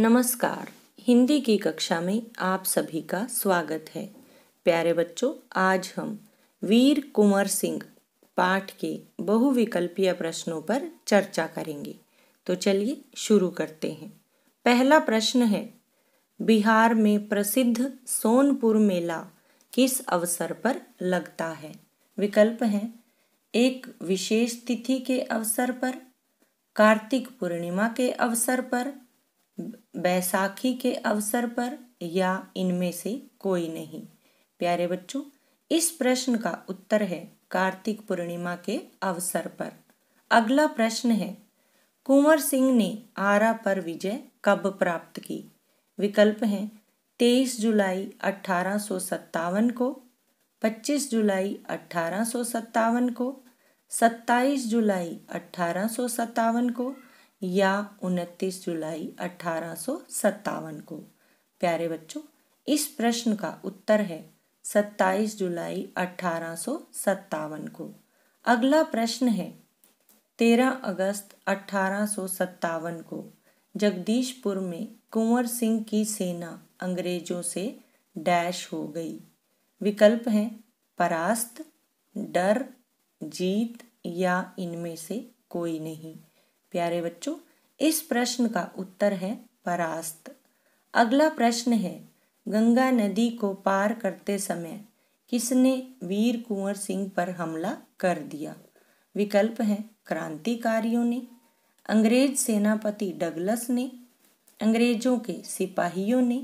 नमस्कार हिंदी की कक्षा में आप सभी का स्वागत है प्यारे बच्चों आज हम वीर कुंवर सिंह पाठ के बहुविकल्पीय प्रश्नों पर चर्चा करेंगे तो चलिए शुरू करते हैं पहला प्रश्न है बिहार में प्रसिद्ध सोनपुर मेला किस अवसर पर लगता है विकल्प हैं एक विशेष तिथि के अवसर पर कार्तिक पूर्णिमा के अवसर पर बैसाखी के अवसर पर या इनमें से कोई नहीं प्यारे बच्चों इस प्रश्न का उत्तर है कार्तिक पूर्णिमा के अवसर पर अगला प्रश्न है कुंवर सिंह ने आरा पर विजय कब प्राप्त की विकल्प हैं 23 जुलाई अठारह को 25 जुलाई अठारह को 27 जुलाई अठारह को या 29 जुलाई अठारह को प्यारे बच्चों इस प्रश्न का उत्तर है 27 जुलाई अठारह को अगला प्रश्न है 13 अगस्त अठारह को जगदीशपुर में कुंवर सिंह की सेना अंग्रेजों से डैश हो गई विकल्प हैं परास्त डर जीत या इनमें से कोई नहीं प्यारे बच्चों इस प्रश्न का उत्तर है परास्त अगला प्रश्न है गंगा नदी को पार करते समय किसने वीर कुंवर सिंह पर हमला कर दिया विकल्प है क्रांतिकारियों ने अंग्रेज सेनापति डगलस ने अंग्रेजों के सिपाहियों ने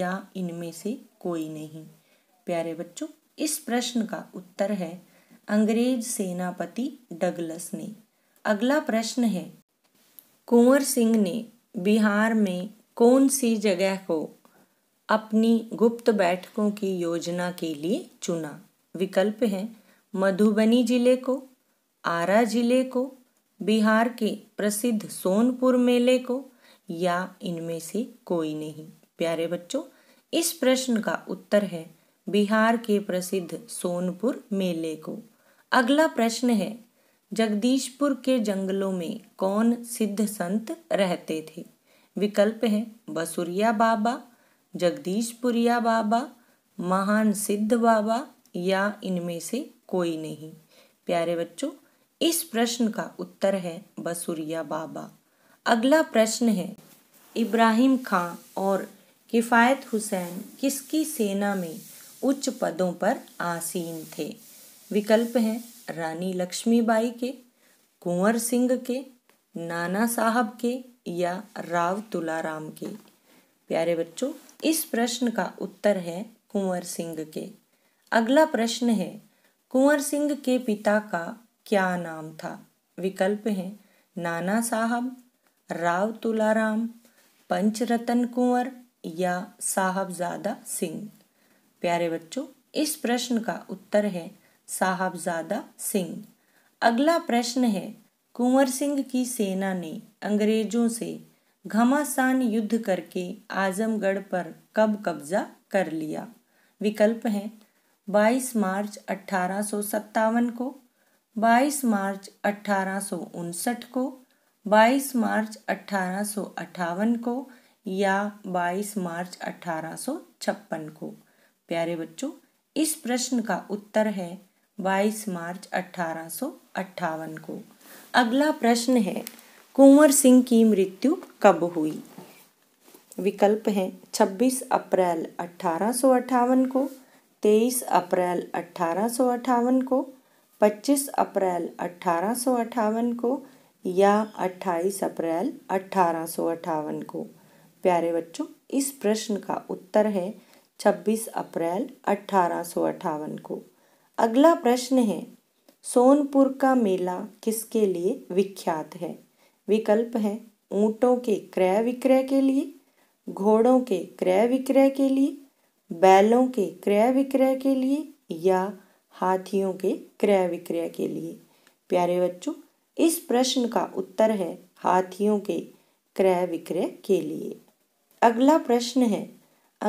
या इनमें से कोई नहीं प्यारे बच्चों इस प्रश्न का उत्तर है अंग्रेज सेनापति डगलस ने अगला प्रश्न है कुंवर सिंह ने बिहार में कौन सी जगह को अपनी गुप्त बैठकों की योजना के लिए चुना विकल्प हैं मधुबनी जिले को आरा जिले को बिहार के प्रसिद्ध सोनपुर मेले को या इनमें से कोई नहीं प्यारे बच्चों इस प्रश्न का उत्तर है बिहार के प्रसिद्ध सोनपुर मेले को अगला प्रश्न है जगदीशपुर के जंगलों में कौन सिद्ध संत रहते थे विकल्प हैं बसुरिया बाबा जगदीशपुरिया बाबा महान सिद्ध बाबा या इनमें से कोई नहीं प्यारे बच्चों इस प्रश्न का उत्तर है बसुरिया बाबा अगला प्रश्न है इब्राहिम खां और किफ़ायत हुसैन किसकी सेना में उच्च पदों पर आसीन थे विकल्प हैं रानी लक्ष्मीबाई के कुंवर सिंह के नाना साहब के या राव तुलाराम के प्यारे बच्चों इस प्रश्न का उत्तर है कुंवर सिंह के अगला प्रश्न है कुंवर सिंह के पिता का क्या नाम था विकल्प हैं नाना साहब राव तुलाराम पंचरतन कुंवर या साहबजादा सिंह प्यारे बच्चों इस प्रश्न का उत्तर है साहबजादा सिंह अगला प्रश्न है कुंवर सिंह की सेना ने अंग्रेजों से घमासान युद्ध करके आजमगढ़ पर कब कब्जा कर लिया विकल्प है 22 मार्च अठारह को 22 मार्च अठारह को 22 मार्च अठारह को या 22 मार्च अठारह को प्यारे बच्चों इस प्रश्न का उत्तर है 22 मार्च अठारह को अगला प्रश्न है कुंवर सिंह की मृत्यु कब हुई विकल्प है 26 अप्रैल अठारह को 23 अप्रैल अठारह को 25 अप्रैल अठारह को या 28 अप्रैल अठारह को प्यारे बच्चों इस प्रश्न का उत्तर है 26 अप्रैल अठारह को अगला प्रश्न है सोनपुर का मेला किसके लिए विख्यात है विकल्प है ऊँटों के क्रय विक्रय के लिए घोड़ों के क्रय विक्रय के लिए बैलों के क्रय विक्रय के लिए या हाथियों के क्रय विक्रय के लिए प्यारे बच्चों इस प्रश्न का उत्तर है हाथियों के क्रय विक्रय के लिए अगला प्रश्न है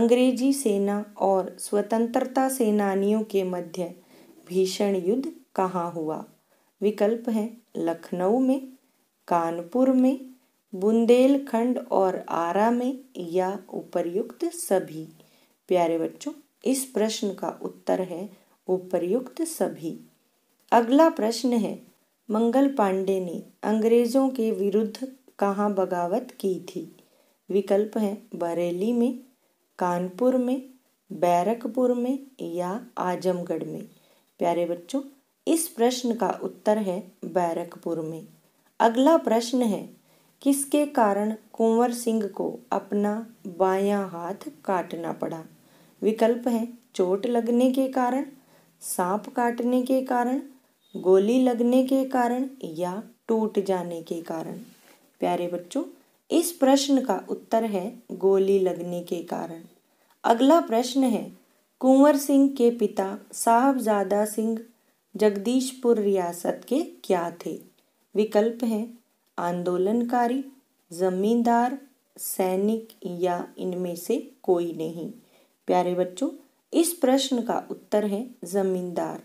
अंग्रेजी सेना और स्वतंत्रता सेनानियों के मध्य भीषण युद्ध कहाँ हुआ विकल्प है लखनऊ में कानपुर में बुंदेलखंड और आरा में या उपर्युक्त सभी प्यारे बच्चों इस प्रश्न का उत्तर है उपर्युक्त सभी अगला प्रश्न है मंगल पांडे ने अंग्रेजों के विरुद्ध कहाँ बगावत की थी विकल्प है बरेली में कानपुर में बैरकपुर में या आजमगढ़ में प्यारे बच्चों इस प्रश्न का उत्तर है बैरकपुर में अगला प्रश्न है किसके कारण कुंवर सिंह को अपना बायां हाथ काटना पड़ा विकल्प है चोट लगने के कारण सांप काटने के कारण गोली लगने के कारण या टूट जाने के कारण प्यारे बच्चों इस प्रश्न का उत्तर है गोली लगने के कारण अगला प्रश्न है कुंवर सिंह के पिता साहबजादा सिंह जगदीशपुर रियासत के क्या थे विकल्प हैं आंदोलनकारी ज़मींदार सैनिक या इनमें से कोई नहीं प्यारे बच्चों इस प्रश्न का उत्तर है ज़मींदार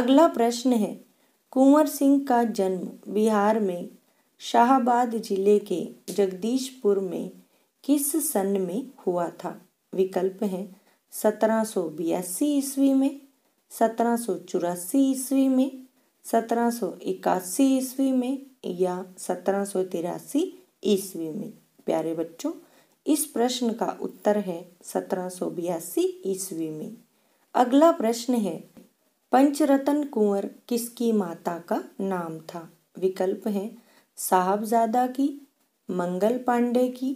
अगला प्रश्न है कुंवर सिंह का जन्म बिहार में शाहबाद जिले के जगदीशपुर में किस सन में हुआ था विकल्प हैं सत्रह सौ बयासी ईस्वी में सत्रह सौ चौरासी ईस्वी में सत्रह सौ इक्यासी ईस्वी में या सत्रह सौ तिरासी ईस्वी में प्यारे बच्चों इस प्रश्न का उत्तर है सत्रह सौ बयासी ईस्वी में अगला प्रश्न है पंचरतन कुंवर किसकी माता का नाम था विकल्प है साहबजादा की मंगल पांडे की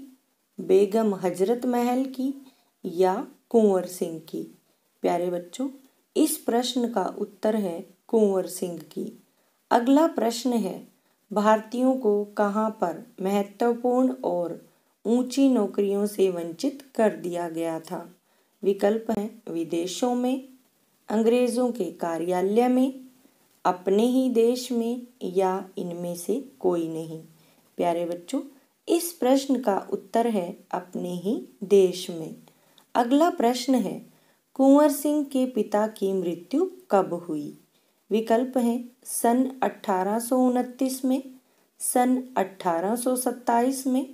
बेगम हजरत महल की या कुंवर सिंह की प्यारे बच्चों इस प्रश्न का उत्तर है कुंवर सिंह की अगला प्रश्न है भारतीयों को कहाँ पर महत्वपूर्ण और ऊंची नौकरियों से वंचित कर दिया गया था विकल्प हैं विदेशों में अंग्रेज़ों के कार्यालय में अपने ही देश में या इनमें से कोई नहीं प्यारे बच्चों इस प्रश्न का उत्तर है अपने ही देश में अगला प्रश्न है कुंवर सिंह के पिता की मृत्यु कब हुई विकल्प है सन अठारह में सन अठारह में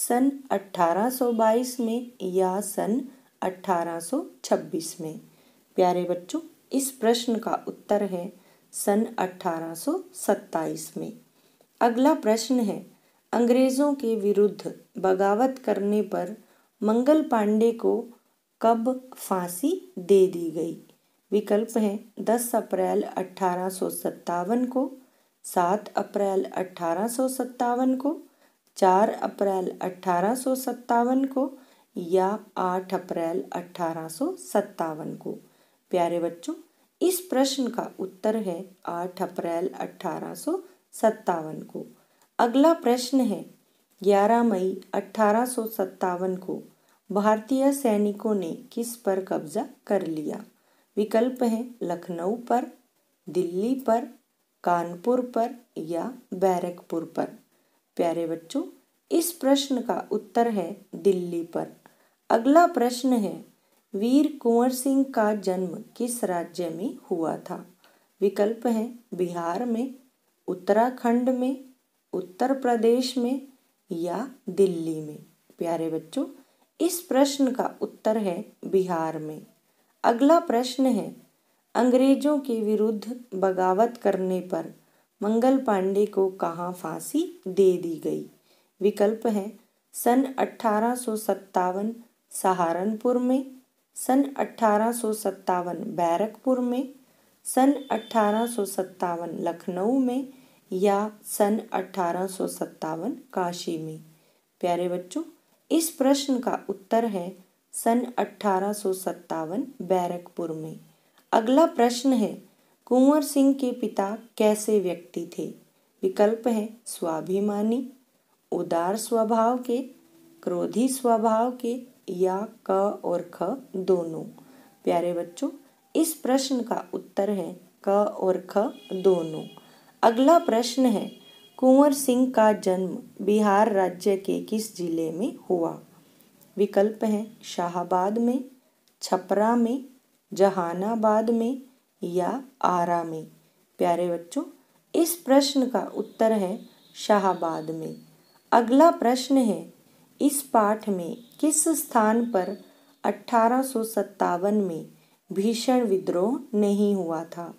सन 1822 में या सन 1826 में प्यारे बच्चों इस प्रश्न का उत्तर है सन 1827 में अगला प्रश्न है अंग्रेज़ों के विरुद्ध बगावत करने पर मंगल पांडे को कब फांसी दे दी गई विकल्प है दस अप्रैल अठारह सौ सत्तावन को सात अप्रैल अठारह सौ सत्तावन को चार अप्रैल अठारह सौ सत्तावन को या आठ अप्रैल अठारह सौ सत्तावन को प्यारे बच्चों इस प्रश्न का उत्तर है आठ अप्रैल अठारह सौ सत्तावन को अगला प्रश्न है ग्यारह मई अट्ठारह सौ सत्तावन को भारतीय सैनिकों ने किस पर कब्जा कर लिया विकल्प हैं लखनऊ पर दिल्ली पर कानपुर पर या बैरकपुर पर प्यारे बच्चों इस प्रश्न का उत्तर है दिल्ली पर अगला प्रश्न है वीर कुंवर सिंह का जन्म किस राज्य में हुआ था विकल्प हैं बिहार में उत्तराखंड में उत्तर प्रदेश में या दिल्ली में प्यारे बच्चों इस प्रश्न का उत्तर है बिहार में अगला प्रश्न है अंग्रेजों के विरुद्ध बगावत करने पर मंगल पांडे को कहाँ फांसी दे दी गई विकल्प है सन अठारह सहारनपुर में सन अठारह बैरकपुर में सन अठारह लखनऊ में या सन अठारह काशी में प्यारे बच्चों इस प्रश्न का उत्तर है सन अठारह बैरकपुर में अगला प्रश्न है कुंवर सिंह के पिता कैसे व्यक्ति थे विकल्प है स्वाभिमानी उदार स्वभाव के क्रोधी स्वभाव के या क और ख दोनों प्यारे बच्चों इस प्रश्न का उत्तर है क और ख दोनों अगला प्रश्न है कुंवर सिंह का जन्म बिहार राज्य के किस जिले में हुआ विकल्प हैं शाहबाद में छपरा में जहानाबाद में या आरा में प्यारे बच्चों इस प्रश्न का उत्तर है शाहबाद में अगला प्रश्न है इस पाठ में किस स्थान पर अठारह में भीषण विद्रोह नहीं हुआ था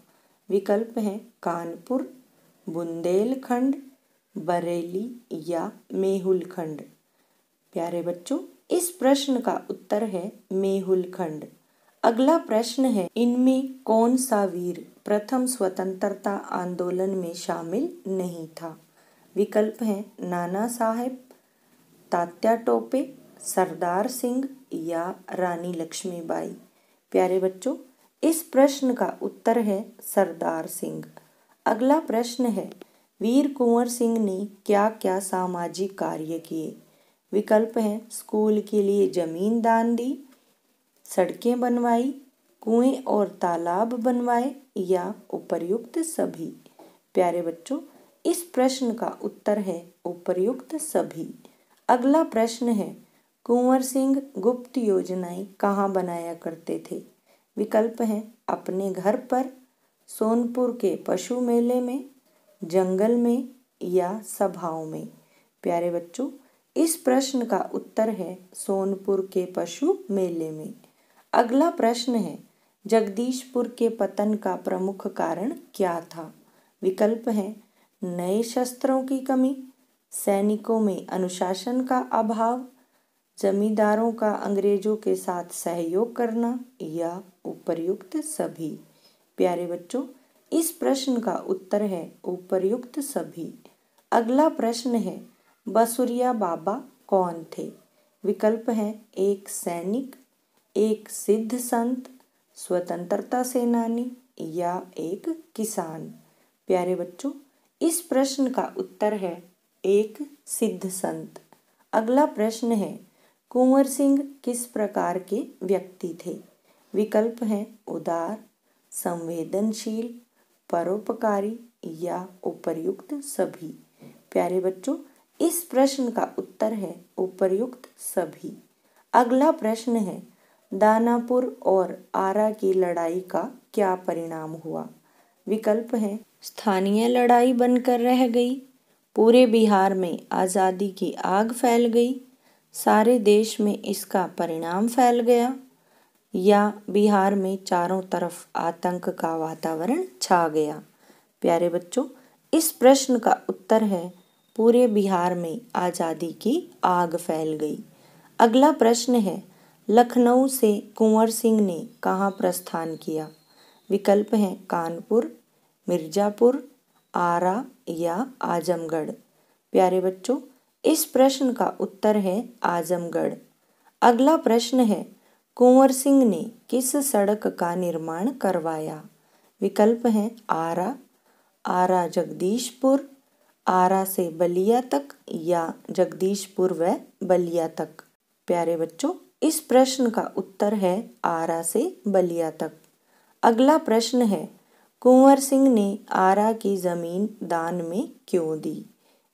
विकल्प है कानपुर बुंदेलखंड बरेली या मेहुलखंड प्यारे बच्चों इस प्रश्न का उत्तर है मेहुलखंड अगला प्रश्न है इनमें कौन सा वीर प्रथम स्वतंत्रता आंदोलन में शामिल नहीं था विकल्प है नाना साहेब तात्या टोपे सरदार सिंह या रानी लक्ष्मीबाई प्यारे बच्चों इस प्रश्न का उत्तर है सरदार सिंह अगला प्रश्न है वीर कुंवर सिंह ने क्या क्या सामाजिक कार्य किए विकल्प हैं स्कूल के लिए जमीन दान दी सड़कें बनवाई कुएं और तालाब बनवाए या उपर्युक्त सभी प्यारे बच्चों इस प्रश्न का उत्तर है उपर्युक्त सभी अगला प्रश्न है कुंवर सिंह गुप्त योजनाएं कहाँ बनाया करते थे विकल्प हैं अपने घर पर सोनपुर के पशु मेले में जंगल में या सभाओं में प्यारे बच्चों इस प्रश्न का उत्तर है सोनपुर के पशु मेले में अगला प्रश्न है जगदीशपुर के पतन का प्रमुख कारण क्या था विकल्प है नए शस्त्रों की कमी सैनिकों में अनुशासन का अभाव जमींदारों का अंग्रेजों के साथ सहयोग करना या उपरयुक्त सभी प्यारे बच्चों इस प्रश्न का उत्तर है उपर्युक्त सभी अगला प्रश्न है बसुरिया बाबा कौन थे विकल्प है एक सैनिक एक सिद्ध संत स्वतंत्रता सेनानी या एक किसान प्यारे बच्चों इस प्रश्न का उत्तर है एक सिद्ध संत अगला प्रश्न है कुंवर सिंह किस प्रकार के व्यक्ति थे विकल्प हैं उदार संवेदनशील परोपकारी या उपर्युक्त सभी प्यारे बच्चों इस प्रश्न का उत्तर है उपर्युक्त सभी अगला प्रश्न है दानापुर और आरा की लड़ाई का क्या परिणाम हुआ विकल्प है स्थानीय लड़ाई बनकर रह गई पूरे बिहार में आज़ादी की आग फैल गई सारे देश में इसका परिणाम फैल गया या बिहार में चारों तरफ आतंक का वातावरण छा गया प्यारे बच्चों इस प्रश्न का उत्तर है पूरे बिहार में आज़ादी की आग फैल गई अगला प्रश्न है लखनऊ से कुंवर सिंह ने कहाँ प्रस्थान किया विकल्प हैं कानपुर मिर्ज़ापुर आरा या आजमगढ़ प्यारे बच्चों इस प्रश्न का उत्तर है आजमगढ़ अगला प्रश्न है कुंवर सिंह ने किस सड़क का निर्माण करवाया विकल्प हैं आरा आरा जगदीशपुर आरा से बलिया तक या जगदीशपुर व बलिया तक प्यारे बच्चों इस प्रश्न का उत्तर है आरा से बलिया तक अगला प्रश्न है कुंवर सिंह ने आरा की जमीन दान में क्यों दी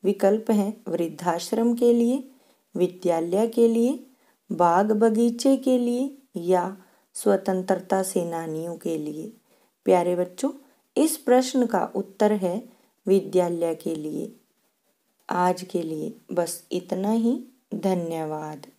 विकल्प हैं वृद्धाश्रम के लिए विद्यालय के लिए बाग बगीचे के लिए या स्वतंत्रता सेनानियों के लिए प्यारे बच्चों इस प्रश्न का उत्तर है विद्यालय के लिए आज के लिए बस इतना ही धन्यवाद